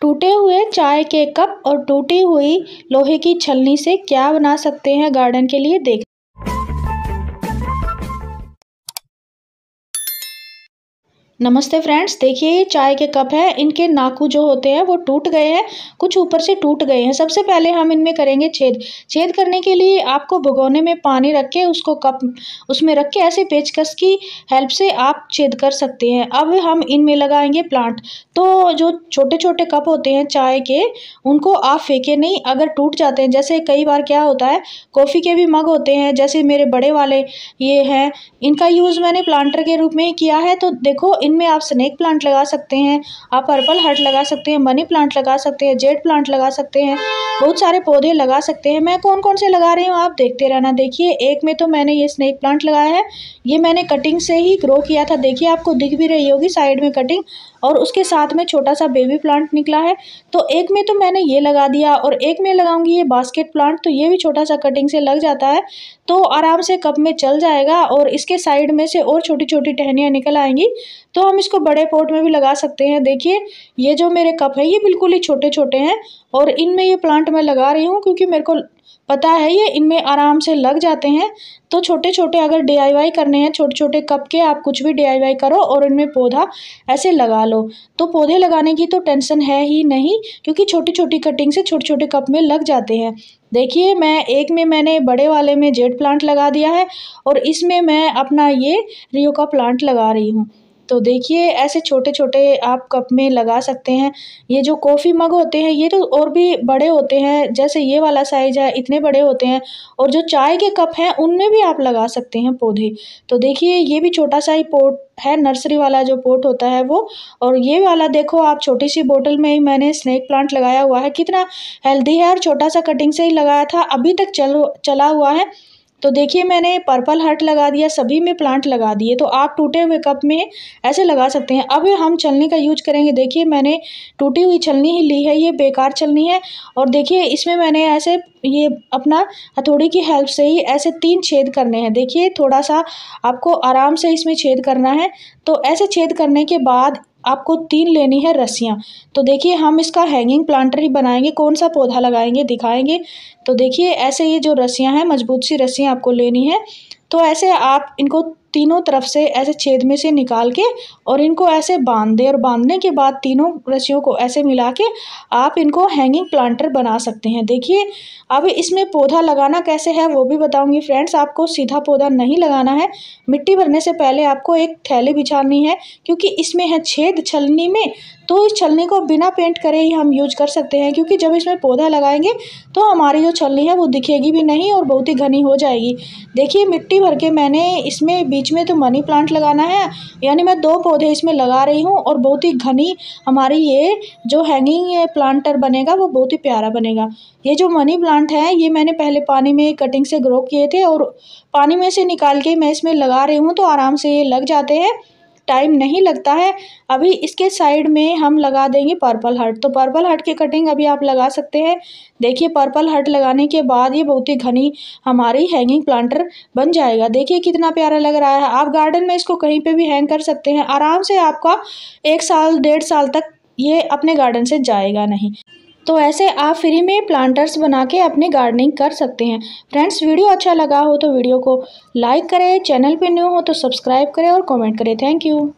टूटे हुए चाय के कप और टूटी हुई लोहे की छलनी से क्या बना सकते हैं गार्डन के लिए देख-- नमस्ते फ्रेंड्स देखिए ये चाय के कप है इनके नाकू जो होते हैं वो टूट गए हैं कुछ ऊपर से टूट गए हैं सबसे पहले हम इनमें करेंगे छेद छेद करने के लिए आपको भगोने में पानी रख के उसको कप उसमें रख के ऐसे पेचकस की हेल्प से आप छेद कर सकते हैं अब हम इनमें लगाएंगे प्लांट तो जो छोटे छोटे कप होते हैं चाय के उनको आप फेंके नहीं अगर टूट जाते हैं जैसे कई बार क्या होता है कॉफ़ी के भी मग होते हैं जैसे मेरे बड़े वाले ये हैं इनका यूज़ मैंने प्लांटर के रूप में किया है तो देखो इनमें आप स्नेक प्लांट लगा सकते हैं आप पर्पल हर्ट लगा सकते हैं मनी प्लांट लगा सकते हैं जेड प्लांट लगा सकते हैं बहुत सारे पौधे लगा सकते हैं मैं कौन कौन से लगा रही हूँ आप देखते रहना देखिए एक में तो मैंने ये स्नेक प्लांट लगाया है ये मैंने कटिंग से ही ग्रो किया था देखिए आपको दिख भी रही होगी साइड में कटिंग और उसके साथ में छोटा सा बेबी प्लांट निकला है तो एक में तो मैंने ये लगा दिया और एक में लगाऊंगी ये बास्केट प्लांट तो ये भी छोटा सा कटिंग से लग जाता है तो आराम से कप में चल जाएगा और इसके साइड में से और छोटी छोटी टहनियाँ निकल आएंगी तो हम इसको बड़े पॉट में भी लगा सकते हैं देखिए ये जो मेरे कप है ये बिल्कुल ही छोटे छोटे हैं और इनमें ये प्लांट मैं लगा रही हूँ क्योंकि मेरे को पता है ये इनमें आराम से लग जाते हैं तो छोटे छोटे अगर डी करने हैं छोटे छोटे कप के आप कुछ भी डी करो और इनमें पौधा ऐसे लगा लो तो पौधे लगाने की तो टेंशन है ही नहीं क्योंकि छोटी छोटी कटिंग से छोटे छोटे कप में लग जाते हैं देखिए मैं एक में मैंने बड़े वाले में जेड प्लांट लगा दिया है और इसमें मैं अपना ये रियो का प्लांट लगा रही हूँ तो देखिए ऐसे छोटे छोटे आप कप में लगा सकते हैं ये जो कॉफ़ी मग होते हैं ये तो और भी बड़े होते हैं जैसे ये वाला साइज़ है इतने बड़े होते हैं और जो चाय के कप हैं उनमें भी आप लगा सकते हैं पौधे तो देखिए ये भी छोटा सा ही पोट है नर्सरी वाला जो पोट होता है वो और ये वाला देखो आप छोटी सी बोतल में ही मैंने स्नैक प्लांट लगाया हुआ है कितना हेल्दी है और छोटा सा कटिंग से ही लगाया था अभी तक चल चला हुआ है तो देखिए मैंने पर्पल हर्ट लगा दिया सभी में प्लांट लगा दिए तो आप टूटे हुए कप में ऐसे लगा सकते हैं अब हम छलनी का यूज करेंगे देखिए मैंने टूटी हुई छलनी ही ली है ये बेकार छलनी है और देखिए इसमें मैंने ऐसे ये अपना हथौड़ी की हेल्प से ही ऐसे तीन छेद करने हैं देखिए थोड़ा सा आपको आराम से इसमें छेद करना है तो ऐसे छेद करने के बाद आपको तीन लेनी है रस्सियाँ तो देखिए हम इसका हैंगिंग प्लांटर ही बनाएंगे कौन सा पौधा लगाएंगे दिखाएंगे तो देखिए ऐसे ये जो रस्सियाँ हैं मजबूत सी रस्सियाँ आपको लेनी है तो ऐसे आप इनको तीनों तरफ से ऐसे छेद में से निकाल के और इनको ऐसे बांध दे और बांधने के बाद तीनों रस्सियों को ऐसे मिला के आप इनको हैंगिंग प्लांटर बना सकते हैं देखिए अब इसमें पौधा लगाना कैसे है वो भी बताऊंगी फ्रेंड्स आपको सीधा पौधा नहीं लगाना है मिट्टी भरने से पहले आपको एक थैली बिछानी है क्योंकि इसमें है छेद छलनी में तो इस छलनी को बिना पेंट करे ही हम यूज कर सकते हैं क्योंकि जब इसमें पौधा लगाएंगे तो हमारी जो छलनी है वो दिखेगी भी नहीं और बहुत ही घनी हो जाएगी देखिए मिट्टी भर के मैंने इसमें बीच में तो मनी प्लांट लगाना है यानी मैं दो पौधे इसमें लगा रही हूँ और बहुत ही घनी हमारी ये जो हैंगिंग प्लांटर बनेगा वो बहुत ही प्यारा बनेगा ये जो मनी प्लांट है ये मैंने पहले पानी में कटिंग से ग्रो किए थे और पानी में से निकाल के मैं इसमें लगा रही हूँ तो आराम से ये लग जाते हैं टाइम नहीं लगता है अभी इसके साइड में हम लगा देंगे पर्पल हर्ट तो पर्पल हर्ट की कटिंग अभी आप लगा सकते हैं देखिए पर्पल हर्ट लगाने के बाद ये बहुत ही घनी हमारी हैंगिंग प्लांटर बन जाएगा देखिए कितना प्यारा लग रहा है आप गार्डन में इसको कहीं पर भी हैंग कर सकते हैं आराम से आपका एक साल डेढ़ साल तक ये अपने गार्डन से जाएगा नहीं तो ऐसे आप फ्री में प्लांटर्स बना के अपने गार्डनिंग कर सकते हैं फ्रेंड्स वीडियो अच्छा लगा हो तो वीडियो को लाइक करें चैनल पर न्यू हो तो सब्सक्राइब करें और कॉमेंट करें थैंक यू